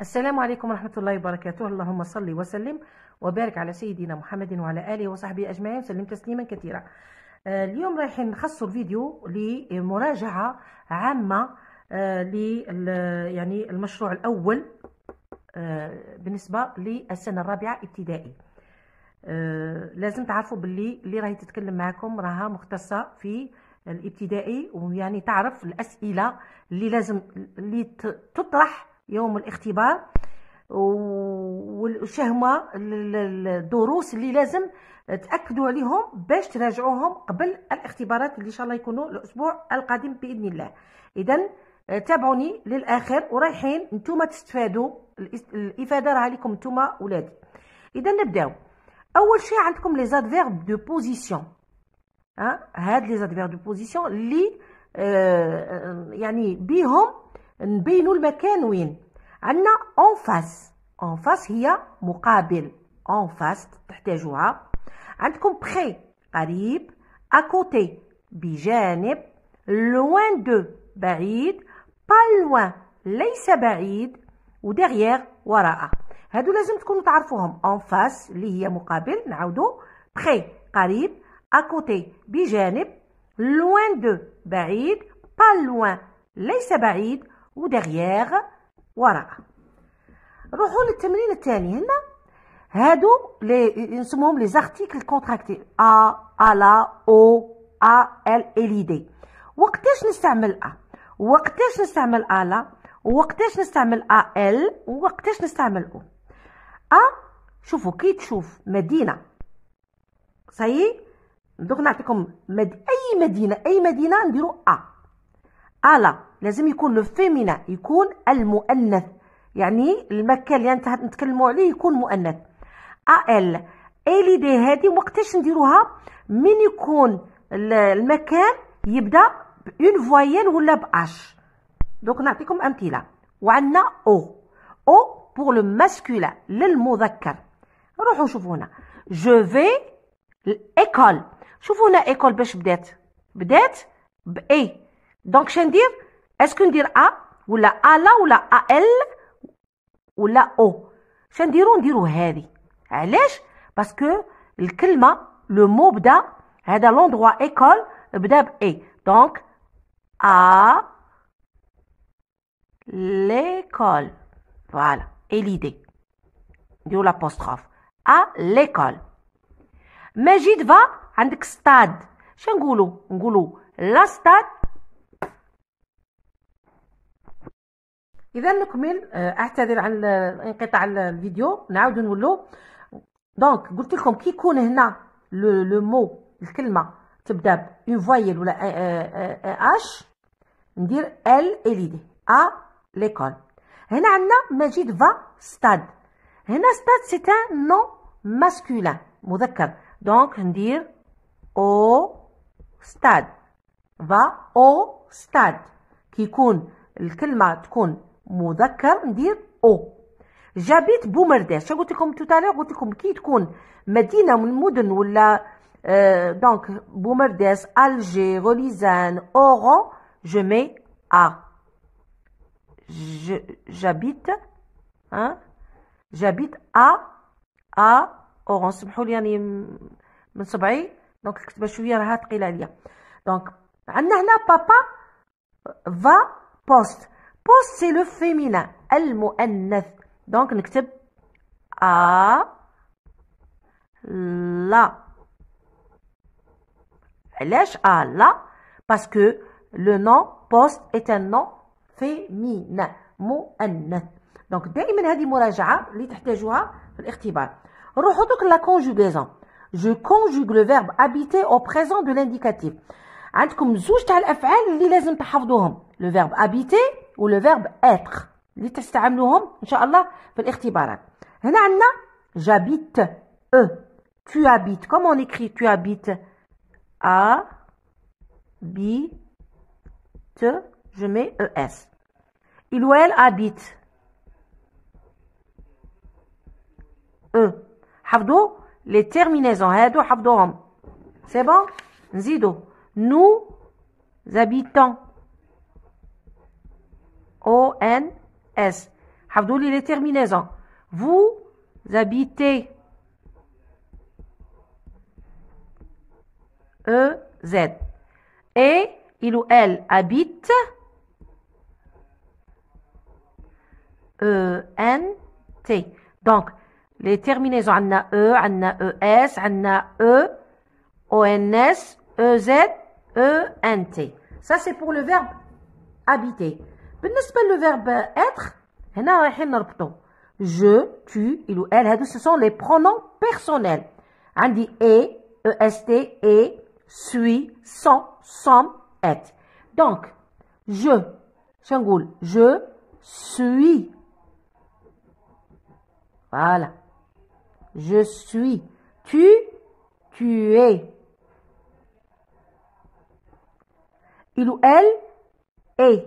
السلام عليكم ورحمة الله وبركاته اللهم صل وسلم وبارك على سيدنا محمد وعلى آله وصحبه أجمعين وسلم تسليما كثيرا آه، اليوم رايحين نخصوا الفيديو لمراجعة عامة آه، ل يعني المشروع الأول آه، بالنسبة للسنة الرابعة ابتدائي لازم تعرفوا باللي اللي راهي تتكلم معكم راها مختصة في الابتدائي ويعني تعرف الأسئلة اللي لازم اللي تطرح يوم الاختبار والشهمه الدروس اللي لازم تاكدوا عليهم باش تراجعوهم قبل الاختبارات اللي ان شاء الله يكونوا الاسبوع القادم باذن الله اذا آه، تابعوني للاخر ورايحين نتوما تستفادوا الافاده راها لكم نتوما ولادي اذا نبداو اول شيء عندكم لي زادفيرب دو بوزيسيون ها هاد لي زادفيرب دو بوزيسيون اللي آه،, آه يعني بيهم نبينوا المكان وين عندنا اون فاس اون فاس هي مقابل اون فاس تحتاجوها عندكم بخي قريب اكوتي بجانب لوان دو بعيد با لوان ليس بعيد ودغيغ وراء هادو لازم تكونوا تعرفوهم اون فاس اللي هي مقابل نعاودو بخي قريب اكوتي بجانب لوان دو بعيد با لوان ليس بعيد ودغيغ ورقة نروحوا للتمرين الثاني هنا هادو لي نسموهم لي زارتيكل كونتراكتي ا الا او ا ال ال دي وقتاش نستعمل ا وقتاش نستعمل ا لا وقتاش نستعمل ا ال وقتاش نستعمل او ا شوفوا كي تشوف مدينه صاي دوك نعطيكم مد... اي مدينه اي مدينه نديرو ا الا لازم يكون لو فيمينا يكون المؤنث يعني المكان اللي انت نتكلموا عليه يكون مؤنث ا ال اي لي دي هذه وقتاش نديروها من يكون المكان يبدا اون فويال ولا باش دونك نعطيكم امثله وعندنا او او بور لو ماسكولا للمذكر روحوا شوفوا هنا جو في ايكول شوفوا هنا ايكول باش بدات بدات باي دونك شندير Est-ce qu'on dit A, ou la A, ou la A, ou la ou la O Je ne dire, on dit O. Elle parce que le le mot BDA est dans l'endroit école, bda est. Donc, A, l'école. Voilà, et l'idée. On l'apostrophe. A, l'école. Mais j'ai en tant un stade, je veux dire, la stade. اذا نكمل آه، اعتذر عن انقطاع الفيديو نعاود نولو دونك قلت لكم كي يكون هنا لو مو الكلمه تبدا اون فوايل ولا اش ندير ال اليدي ا ليكول هنا عندنا مجيد فا ستاد هنا ستاد سي تان نو ماسكولين مذكر دونك ندير او ستاد فا او ستاد كي يكون الكلمه تكون مذكر ندير او جابيت بومرداش شو قلت لكم توتالي قلت لكم كي تكون مدينه من المدن ولا آه دونك بومرداس الجي غوليزان اورو جو مي ا جابيت ها جابيت ا ا اوران سمحوا لي يعني من صبعي دونك الكتبه شويه راها ثقيله عليا دونك عندنا هنا بابا فا بوست Post, c'est le féminin. Al-mu'annath. Donc, on écrit A. La. Alèche A. La. Parce que le nom post est un nom féminin. Mu'annath. Donc, d'aïmen hadi muraja'a, li t'htajouha, l'irtibar. Ruhuduk la conjugaison. Je conjugue le verbe habiter au présent de l'indicatif. Antkoum zoujta al-af'al li lazim t'hafdouhom. Le verbe habiter, le verbe اتر اللي تستعملوهم ان شاء الله في الاختبارات هنا عندنا j'habite e. tu habites comment on écrit tu habites a b t je mets es il ou elle habite e حفظوا les terminaisons هادو حفظوهم c'est bon نزيدو nous habitons O-N-S. Havdouli, les terminaisons. Vous habitez. E-Z. Et il ou elle habite. E-N-T. Donc, les terminaisons, on a E, on a e S, e, N a E, E N T. Ça, c'est pour le verbe habiter le verbe être je tu il ou elle ce sont les pronoms personnels On dit est est et suis sans, sans être donc je je suis voilà je suis tu tu es il ou elle est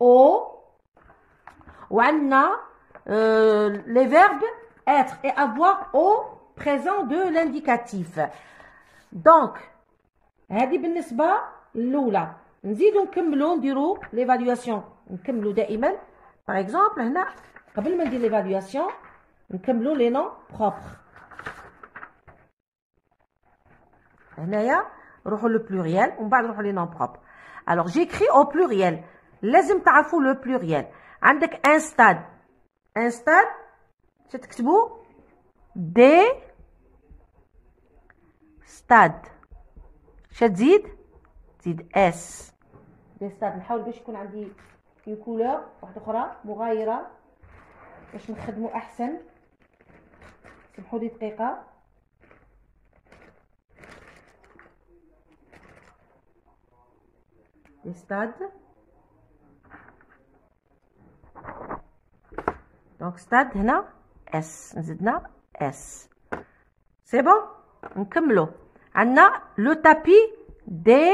Au, ou en a les verbes être et avoir au présent de l'indicatif. Donc, c'est ce qui est le cas. Nous avons dit que nous avons l'évaluation. Nous avons l'évaluation. Par exemple, nous avons l'évaluation. Nous avons les noms propres. Nous avons le pluriel. Nous avons les noms propres. Alors, j'écris au pluriel. لازم تعرفوا لو بلوريال عندك ان ستاد ان ستاد تكتبوا دي ستاد شتزيد تزيد اس دي ستاد نحاول باش يكون عندي في كولور واحده اخرى مغايره باش نخدمو احسن سمحوا لي دقيقه دي ستاد دونك ستاد هنا اس زدنا اس سي بون نكملو عندنا لو تابي دي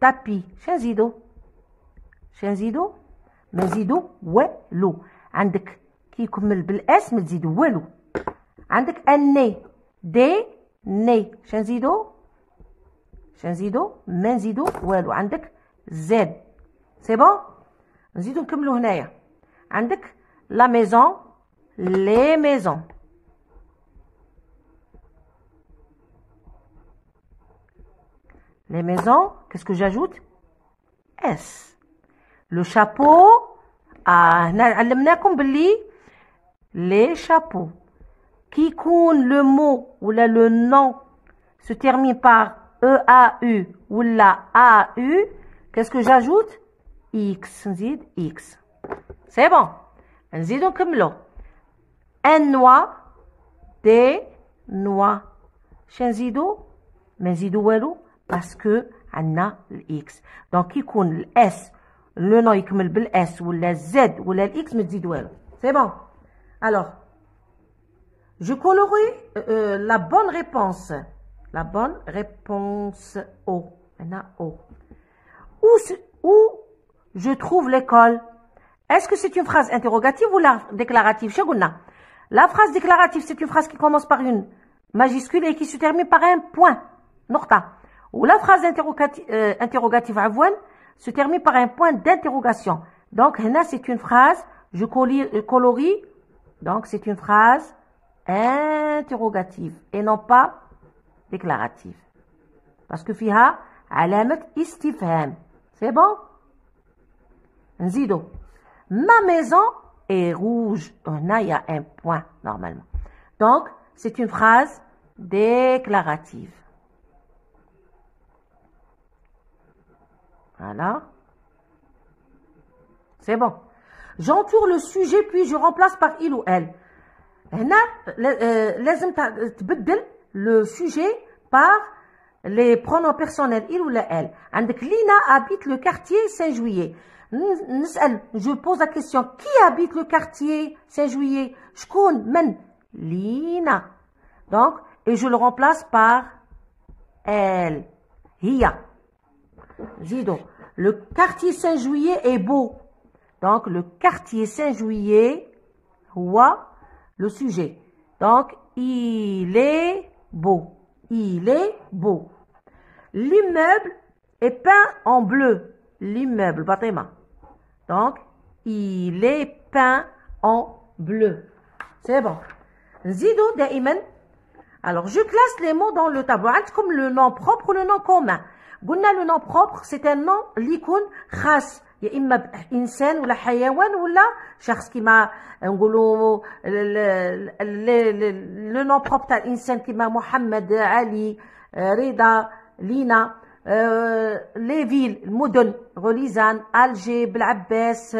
تابي شنزيدو شنزيدو ما نزيدو والو عندك كي يكمل بالاس ما تزيدو والو عندك اني دي ني شنزيدو شنزيدو ما نزيدو والو عندك زد سي بون نزيدو نكملو هنايا عندك la maison, les maisons. Les maisons, qu'est-ce que j'ajoute S. Le chapeau, les chapeaux. Qui compte le mot ou le nom se termine par E-A-U ou la A-U, qu'est-ce que j'ajoute X, X. C'est bon. Un zidou comme Un noix, des noix. C'est un mais un est là parce qu'il a le X. Donc, il a le S. Le nom est comme le S, ou le Z, ou le X, mais un zidou est là. C'est bon. Alors, je colorie euh, euh, la bonne réponse. La bonne réponse O. a O. Où je trouve l'école est-ce que c'est une phrase interrogative ou la déclarative La phrase déclarative, c'est une phrase qui commence par une majuscule et qui se termine par un point. Norta. Ou la phrase euh, interrogative, euh, se termine par un point d'interrogation. Donc, c'est une phrase, je euh, colorie. Donc, c'est une phrase interrogative et non pas déclarative. Parce que fiha, alamat C'est bon? Nzido ma maison est rouge. On A, il y a un point normalement. Donc, c'est une phrase déclarative. Voilà. C'est bon. J'entoure le sujet puis je remplace par il ou elle. Euh, le sujet par les pronoms personnels il ou la elle. Lina habite le quartier Saint-Juillet je pose la question, qui habite le quartier Saint-Juillet Lina. Donc, et je le remplace par elle, le quartier Saint-Juillet est beau. Donc, le quartier Saint-Juillet, le sujet. Donc, il est beau. Il est beau. L'immeuble est peint en bleu. L'immeuble, mal. Donc, il est peint en bleu. C'est bon. Zido daïmen. Alors, je classe les mots dans le tableau. Comme le nom propre ou le nom commun. Guna le nom propre, c'est un nom qui est خاص يا اما انسان ولا حيوان ولا شخص كيما le nom propre propre, Insane, qui m'a محمد Ali, رضا euh, Lina. لي فيل المدن غوليزان الجي بالعباس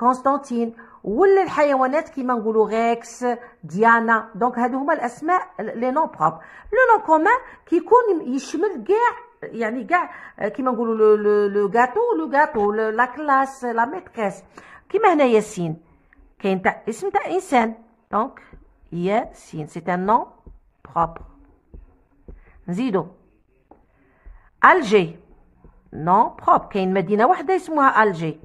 كونستانتين ولا الحيوانات كيما نقولوا غيكس ديانا دونك هادو هما الاسماء لي نون بروب لو نون كومان كيكون يشمل كاع يعني كاع كيما نقولوا لو غاتو لو غاتو لا كلاس لا ميتريس كيما هنا ياسين كاين تاع اسم تاع انسان دونك ياسين سي ان نون بروب نزيدو Alger, non propre, Medina, une s'appelle Alger,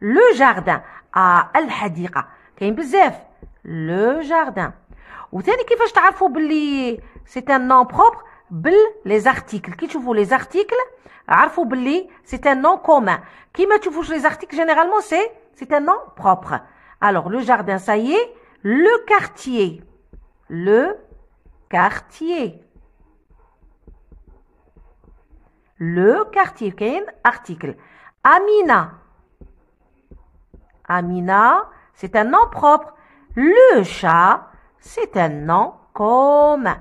Le jardin, à Al Hadira. Le jardin. Vous savez C'est un nom propre. Bl les articles, qui trouve les articles c'est un nom commun. Qui met toujours les articles Généralement, c'est, c'est un nom propre. Alors le jardin, ça y est. Le quartier, le quartier. le quartier article. Amina. Amina, c'est un nom propre. Le chat, c'est un nom commun.